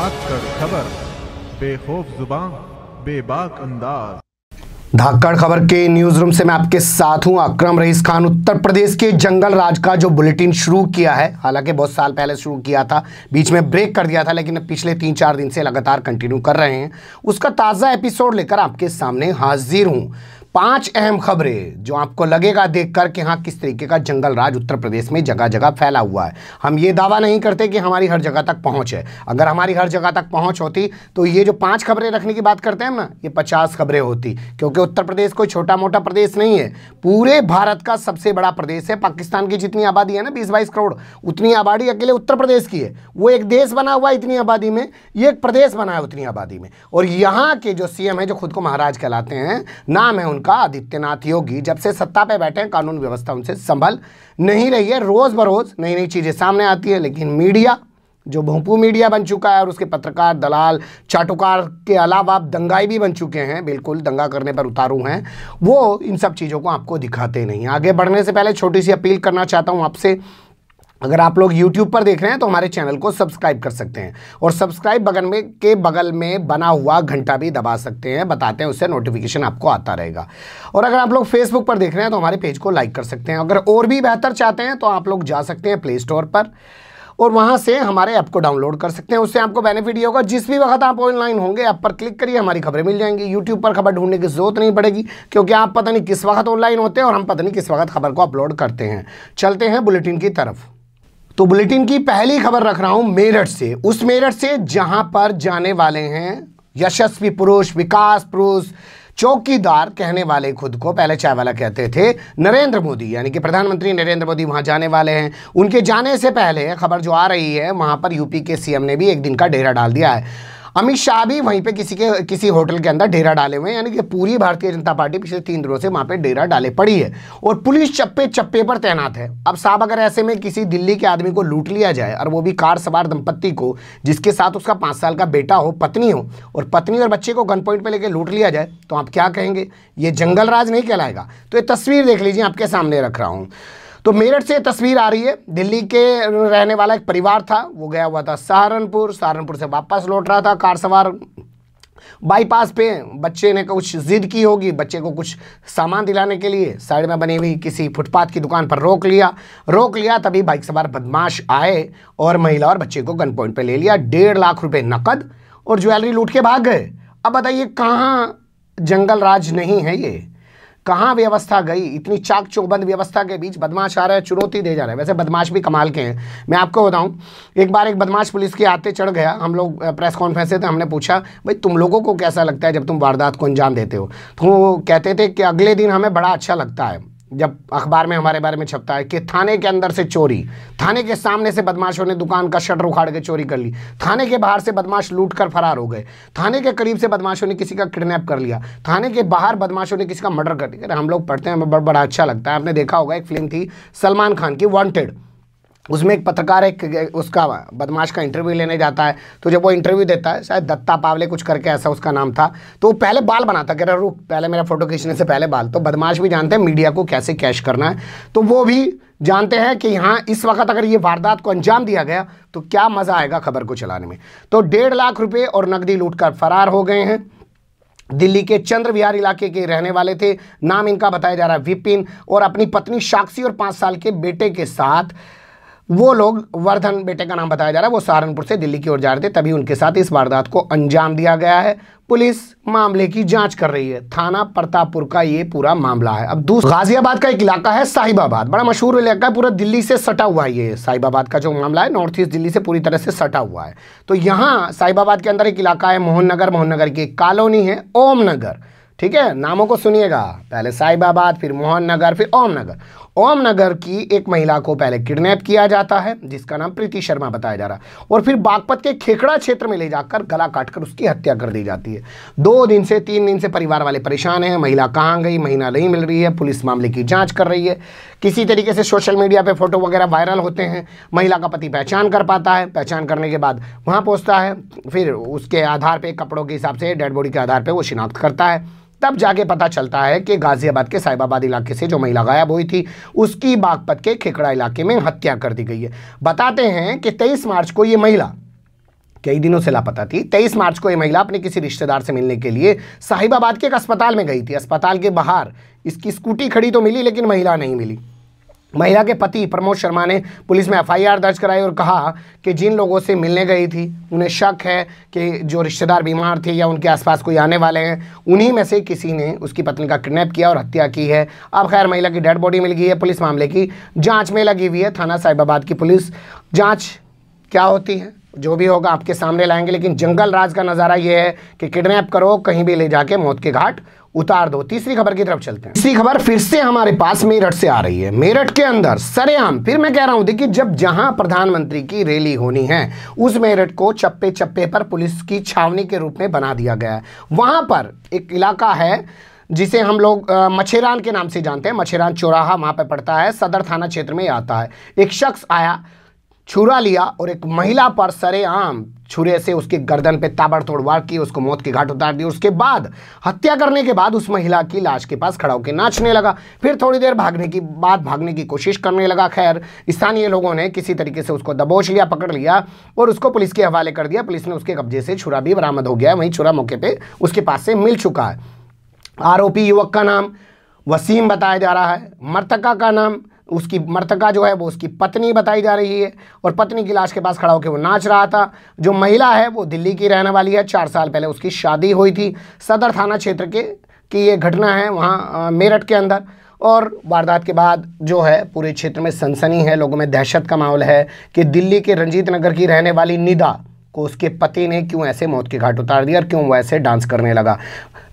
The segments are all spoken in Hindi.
भाग कर खबर बेखौफ जुबान बेबाक अंदाज धाकड़ खबर के न्यूज रूम से मैं आपके साथ हूं अकरम रईस खान उत्तर प्रदेश के जंगल राज का जो बुलेटिन शुरू किया है हालांकि बहुत साल पहले शुरू किया था बीच में ब्रेक कर दिया था लेकिन पिछले तीन चार दिन से लगातार कंटिन्यू कर रहे हैं उसका ताज़ा एपिसोड लेकर आपके सामने हाजिर हूं पांच अहम खबरें जो आपको लगेगा देखकर कि हाँ किस तरीके का जंगल राज उत्तर प्रदेश में जगह जगह फैला हुआ है हम ये दावा नहीं करते कि हमारी हर जगह तक पहुंच है अगर हमारी हर जगह तक पहुंच होती तो ये जो पांच खबरें रखने की बात करते हैं ना ये पचास खबरें होती क्योंकि उत्तर प्रदेश कोई छोटा मोटा प्रदेश नहीं है पूरे भारत का सबसे बड़ा प्रदेश है पाकिस्तान की जितनी आबादी है ना बीस बाईस करोड़ उतनी आबादी अकेले उत्तर प्रदेश की है वो एक देश बना हुआ इतनी आबादी में ये एक प्रदेश बना है उतनी आबादी में और यहाँ के जो सीएम है जो खुद को महाराज कहलाते हैं नाम है उनका आदित्यनाथ योगी जब से सत्ता पे बैठे हैं कानून व्यवस्था उनसे संभल नहीं रही है रोज़ बरोज़ नई नई चीज़ें सामने आती है लेकिन मीडिया जो भोंपू मीडिया बन चुका है और उसके पत्रकार दलाल चाटुकार के अलावा आप दंगाई भी बन चुके हैं बिल्कुल दंगा करने पर उतारू हैं वो इन सब चीज़ों को आपको दिखाते नहीं आगे बढ़ने से पहले छोटी सी अपील करना चाहता हूँ आपसे अगर आप लोग YouTube पर देख रहे हैं तो हमारे चैनल को सब्सक्राइब कर सकते हैं और सब्सक्राइब बगल में के बगल में बना हुआ घंटा भी दबा सकते हैं बताते हैं उससे नोटिफिकेशन आपको आता रहेगा और अगर आप लोग Facebook पर देख रहे हैं तो हमारे पेज को लाइक कर सकते हैं अगर और भी बेहतर चाहते हैं तो आप लोग जा सकते हैं प्ले स्टोर पर और वहाँ से हमारे ऐप को डाउनलोड कर सकते हैं उससे आपको बेनिफिट ये होगा जिस भी वक्त आप ऑनलाइन होंगे ऐप पर क्लिक करिए हमारी खबरें मिल जाएंगी यूट्यूब पर खबर ढूंढने की जरूरत नहीं पड़ेगी क्योंकि आप पता नहीं किस वक्त ऑनलाइन होते हैं और हम पता नहीं किस वक्त खबर को अपलोड करते हैं चलते हैं बुलेटिन की तरफ तो बुलेटिन की पहली खबर रख रहा हूं मेरठ से उस मेरठ से जहां पर जाने वाले हैं यशस्वी पुरुष विकास पुरुष चौकीदार कहने वाले खुद को पहले चाय वाला कहते थे नरेंद्र मोदी यानी कि प्रधानमंत्री नरेंद्र मोदी वहां जाने वाले हैं उनके जाने से पहले खबर जो आ रही है वहां पर यूपी के सीएम ने भी एक दिन का डेरा डाल दिया है अमित शाह भी वहीं पे किसी के किसी होटल के अंदर डेरा डाले हुए हैं यानी कि पूरी भारतीय जनता पार्टी पिछले तीन दिनों से वहां पे डेरा डाले पड़ी है और पुलिस चप्पे चप्पे पर तैनात है अब साहब अगर ऐसे में किसी दिल्ली के आदमी को लूट लिया जाए और वो भी कार सवार दंपत्ति को जिसके साथ उसका पाँच साल का बेटा हो पत्नी हो और पत्नी और बच्चे को गन पॉइंट पर लेकर लूट लिया जाए तो आप क्या कहेंगे ये जंगल राज नहीं कहलाएगा तो ये तस्वीर देख लीजिए आपके सामने रख रहा हूँ तो मेरठ से तस्वीर आ रही है दिल्ली के रहने वाला एक परिवार था वो गया हुआ था सहारनपुर सहारनपुर से वापस लौट रहा था कार सवार बाईपास पे बच्चे ने कुछ जिद की होगी बच्चे को कुछ सामान दिलाने के लिए साइड में बनी हुई किसी फुटपाथ की दुकान पर रोक लिया रोक लिया तभी बाइक सवार बदमाश आए और महिला और बच्चे को गन पॉइंट पर ले लिया डेढ़ लाख रुपए नकद और ज्वेलरी लूट के भाग गए अब बताइए कहाँ जंगल राज नहीं है ये कहाँ व्यवस्था गई इतनी चाक चौबंद व्यवस्था के बीच बदमाश आ रहा है चुनौती दे जा रहा है वैसे बदमाश भी कमाल के हैं मैं आपको बताऊँ एक बार एक बदमाश पुलिस के आते चढ़ गया हम लोग प्रेस कॉन्फ्रेंस थे हमने पूछा भाई तुम लोगों को कैसा लगता है जब तुम वारदात को अंजाम देते हो तो वो कहते थे कि अगले दिन हमें बड़ा अच्छा लगता है जब अखबार में हमारे बारे में छपता है कि थाने के अंदर से चोरी थाने के सामने से बदमाशों ने दुकान का शटर उखाड़ के चोरी कर ली थाने के बाहर से बदमाश लूट कर फरार हो गए थाने के करीब से बदमाशों ने किसी का किडनैप कर लिया थाने के बाहर बदमाशों ने किसी का मर्डर कर दिया हम लोग पढ़ते हैं हमें बड़ा अच्छा लगता है आपने देखा होगा एक फिल्म थी सलमान खान की वॉन्टेड उसमें एक पत्रकार एक उसका बदमाश का इंटरव्यू लेने जाता है तो जब वो इंटरव्यू देता है शायद दत्ता पावले कुछ करके ऐसा उसका नाम था तो वो पहले बाल बनाता कह रहा रुक पहले मेरा फोटो खींचने से पहले बाल तो बदमाश भी जानते हैं मीडिया को कैसे कैश करना है तो वो भी जानते हैं कि यहाँ इस वक्त अगर ये वारदात को अंजाम दिया गया तो क्या मज़ा आएगा खबर को चलाने में तो डेढ़ लाख रुपये और नकदी लूट कर फरार हो गए हैं दिल्ली के चंद्र विहार इलाके के रहने वाले थे नाम इनका बताया जा रहा है विपिन और अपनी पत्नी साक्षी और पाँच साल के बेटे के साथ वो लोग वर्धन बेटे का नाम बताया जा रहा है वो सहारनपुर से दिल्ली की ओर जा रहे थे तभी उनके साथ इस वारदात को अंजाम दिया गया है पुलिस मामले की जांच कर रही है थाना प्रतापपुर का ये पूरा मामला है अब दूसरा गाजियाबाद का एक इलाका है साहिबाबाद बड़ा मशहूर इलाका है पूरा दिल्ली से सटा हुआ है ये साहिबाबाद का जो मामला है नॉर्थ ईस्ट दिल्ली से पूरी तरह से सटा हुआ है तो यहाँ साहिबाबाद के अंदर एक इलाका है मोहन नगर मोहन नगर की एक कॉलोनी है ओम नगर ठीक है नामों को सुनिएगा पहले साहिबाबाद फिर मोहन नगर फिर ओम नगर ओम नगर की एक महिला को पहले किडनैप किया जाता है जिसका नाम प्रीति शर्मा बताया जा रहा है और फिर बागपत के खेखड़ा क्षेत्र में ले जाकर गला काटकर उसकी हत्या कर दी जाती है दो दिन से तीन दिन से परिवार वाले परेशान हैं महिला कहाँ गई महीना नहीं मिल रही है पुलिस मामले की जाँच कर रही है किसी तरीके से सोशल मीडिया पर फोटो वगैरह वायरल होते हैं महिला का पति पहचान कर पाता है पहचान करने के बाद वहाँ पहुँचता है फिर उसके आधार पर कपड़ों के हिसाब से डेड बॉडी के आधार पर वो शिनाख्त करता है तब जाके पता चलता है कि गाजियाबाद के साहिबाबाद इलाके से जो महिला गायब हुई थी उसकी बागपत के खेकड़ा इलाके में हत्या कर दी गई है बताते हैं कि तेईस मार्च को ये महिला कई दिनों से लापता थी 23 मार्च को ये महिला अपने किसी रिश्तेदार से मिलने के लिए साहिबाबाद के एक अस्पताल में गई थी अस्पताल के बाहर इसकी स्कूटी खड़ी तो मिली लेकिन महिला नहीं मिली महिला के पति प्रमोद शर्मा ने पुलिस में एफआईआर दर्ज कराई और कहा कि जिन लोगों से मिलने गई थी उन्हें शक है कि जो रिश्तेदार बीमार थे या उनके आसपास कोई आने वाले हैं उन्हीं में से किसी ने उसकी पत्नी का किडनैप किया और हत्या की है अब खैर महिला की डेड बॉडी मिल गई है पुलिस मामले की जाँच में लगी हुई है थाना साहिबाबाद की पुलिस जाँच क्या होती है जो भी होगा आपके सामने लाएंगे लेकिन जंगल राज का नज़ारा यह है कि किडनैप करो कहीं भी ले जाके मौत के घाट उतार दो तीसरी खबर की तरफ चलते हैं तीसरी खबर फिर से हमारे पास मेरठ से आ रही है मेरठ के अंदर सरेआम फिर मैं कह रहा हूं देखिए जब जहां प्रधानमंत्री की रैली होनी है उस मेरठ को चप्पे चप्पे पर पुलिस की छावनी के रूप में बना दिया गया है वहां पर एक इलाका है जिसे हम लोग मछेरान के नाम से जानते हैं मछेरान चौराहा वहाँ पर पड़ता है सदर थाना क्षेत्र में आता है एक शख्स आया छुरा लिया और एक महिला पर सरेआम छुरे से उसके गर्दन पे ताबड़तोड़ वार की उसको मौत के घाट उतार दिया उसके बाद हत्या करने के बाद उस महिला की लाश के पास खड़ा होकर नाचने लगा फिर थोड़ी देर भागने की बाद भागने की कोशिश करने लगा खैर स्थानीय लोगों ने किसी तरीके से उसको दबोच लिया पकड़ लिया और उसको पुलिस के हवाले कर दिया पुलिस ने उसके कब्जे से छुरा भी बरामद हो गया वहीं छुरा मौके पर उसके पास से मिल चुका है आरोपी युवक का नाम वसीम बताया जा रहा है मृतका का नाम उसकी मर्तका जो है वो उसकी पत्नी बताई जा रही है और पत्नी की लाश के पास खड़ा होकर वो नाच रहा था जो महिला है वो दिल्ली की रहने वाली है चार साल पहले उसकी शादी हुई थी सदर थाना क्षेत्र के की ये घटना है वहाँ मेरठ के अंदर और वारदात के बाद जो है पूरे क्षेत्र में सनसनी है लोगों में दहशत का माहौल है कि दिल्ली के रंजीत नगर की रहने वाली निदा को उसके पति ने क्यों ऐसे मौत के घाट उतार दिया और क्यों वो ऐसे डांस करने लगा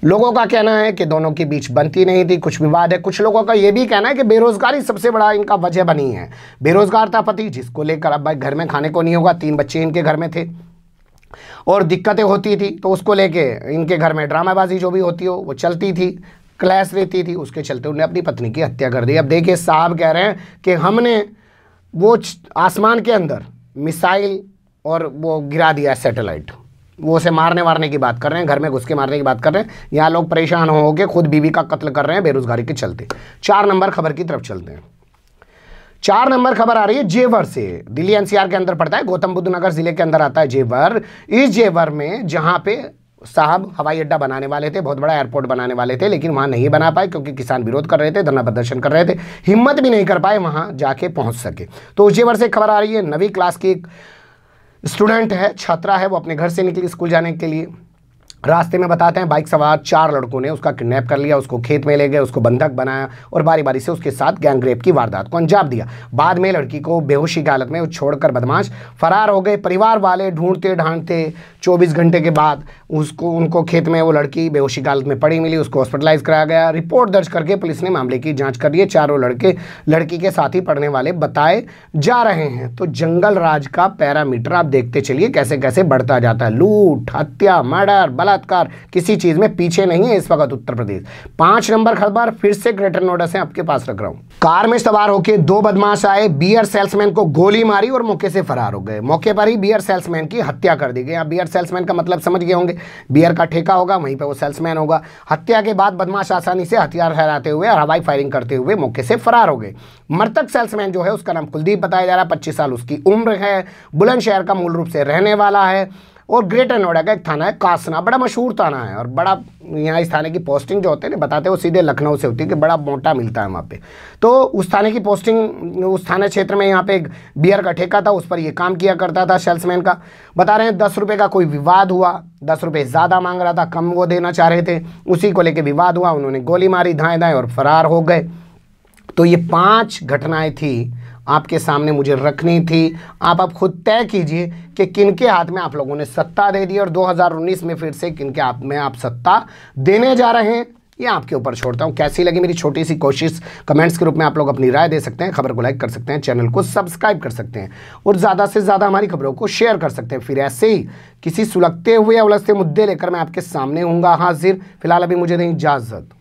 लोगों का कहना है कि दोनों के बीच बनती नहीं थी कुछ विवाद है कुछ लोगों का ये भी कहना है कि बेरोज़गारी सबसे बड़ा इनका वजह बनी है बेरोज़गार था पति जिसको लेकर अब भाई घर में खाने को नहीं होगा तीन बच्चे इनके घर में थे और दिक्कतें होती थी तो उसको लेके इनके घर में ड्रामाबाजी जो भी होती हो वो चलती थी क्लैश रहती थी उसके चलते उन्हें अपनी पत्नी की हत्या कर दी अब देखिए साहब कह रहे हैं कि हमने वो आसमान के अंदर मिसाइल और वो गिरा दिया सैटेलाइट वो उसे मारने वारने की बात कर रहे हैं घर में घुस के मारने की बात कर रहे हैं यहाँ लोग परेशान हो के खुद बीवी का कत्ल कर रहे हैं बेरोजगारी के चलते चार नंबर खबर की तरफ चलते हैं चार नंबर खबर आ रही है जेवर से दिल्ली एनसीआर के अंदर पड़ता है गौतम बुद्ध नगर जिले के अंदर आता है जेवर इस जेवर में जहां पे साहब हवाई अड्डा बनाने वाले थे बहुत बड़ा एयरपोर्ट बनाने वाले थे लेकिन वहां नहीं बना पाए क्योंकि किसान विरोध कर रहे थे धरना प्रदर्शन कर रहे थे हिम्मत भी नहीं कर पाए वहां जाके पहुंच सके तो उस जेवर से खबर आ रही है नवी क्लास की स्टूडेंट है छात्रा है वो अपने घर से निकली स्कूल जाने के लिए रास्ते में बताते हैं बाइक सवार चार लड़कों ने उसका किडनैप कर लिया उसको खेत में ले गए उसको बंधक बनाया और बारी बारी से उसके साथ गैंगरेप की वारदात को अंजाम दिया बाद में लड़की को बेहोशी की हालत में छोड़कर बदमाश फरार हो गए परिवार वाले ढूंढते ढांढते 24 घंटे के बाद उसको उनको खेत में वो लड़की बेहोशी की हालत में पड़ी मिली उसको हॉस्पिटलाइज कराया गया रिपोर्ट दर्ज करके पुलिस ने मामले की जाँच कर लिए चारों लड़के लड़की के साथ ही पढ़ने वाले बताए जा रहे हैं तो जंगल राज का पैरामीटर आप देखते चलिए कैसे कैसे बढ़ता जाता है लूट हत्या मर्डर बलात्कार किसी चीज़ में पीछे नहीं है इस वक्त उत्तर प्रदेश पांच नंबर खबर फिर से ग्रेटर नोएडा से आपके पास रख रहा हूं कार में सवार होकर दो बदमाश आए बियर सेल्समैन को गोली मारी और मौके से फरार हो गए मौके पर ही बियर सेल्समैन की हत्या कर दी गई आप बियर सेल्समैन का मतलब समझ गए होंगे बियर का ठेका होगा वहीं पर वो सेल्समैन होगा हत्या के बाद बदमाश आसानी से हथियार फहराते हुए और हवाई फायरिंग करते हुए मौके से फरार हो गए मृतक सेल्समैन जो है उसका नाम कुलदीप बताया जा रहा है पच्चीस साल उसकी उम्र है बुलंदशहर का मूल रूप से रहने वाला है और ग्रेटर नोएडा का एक थाना है कासना बड़ा मशहूर थाना है और बड़ा यहाँ इस थाने की पोस्टिंग जो होते हैं ना बताते हैं वो सीधे लखनऊ से होती है कि बड़ा मोटा मिलता है वहाँ पे तो उस थाने की पोस्टिंग उस थाना क्षेत्र में यहाँ पे एक बियर का ठेका था उस पर ये काम किया करता था सेल्समैन का बता रहे हैं दस रुपये का कोई विवाद हुआ दस रुपये ज़्यादा मांग रहा था कम वो देना चाह रहे थे उसी को लेकर विवाद हुआ उन्होंने गोली मारी धाएँ धाएँ और फरार हो गए तो ये पाँच घटनाएँ थी आपके सामने मुझे रखनी थी आप अब खुद तय कीजिए कि किन के हाथ में आप लोगों ने सत्ता दे दी और 2019 में फिर से किन के हाथ में आप सत्ता देने जा रहे हैं ये आपके ऊपर छोड़ता हूँ कैसी लगी मेरी छोटी सी कोशिश कमेंट्स के रूप में आप लोग अपनी राय दे सकते हैं खबर को लाइक कर सकते हैं चैनल को सब्सक्राइब कर सकते हैं और ज़्यादा से ज़्यादा हमारी खबरों को शेयर कर सकते हैं फिर ऐसे ही किसी सुलगते हुए या उलझते मुद्दे लेकर मैं आपके सामने हूँगा हाजिर फिलहाल अभी मुझे दें इजाज़त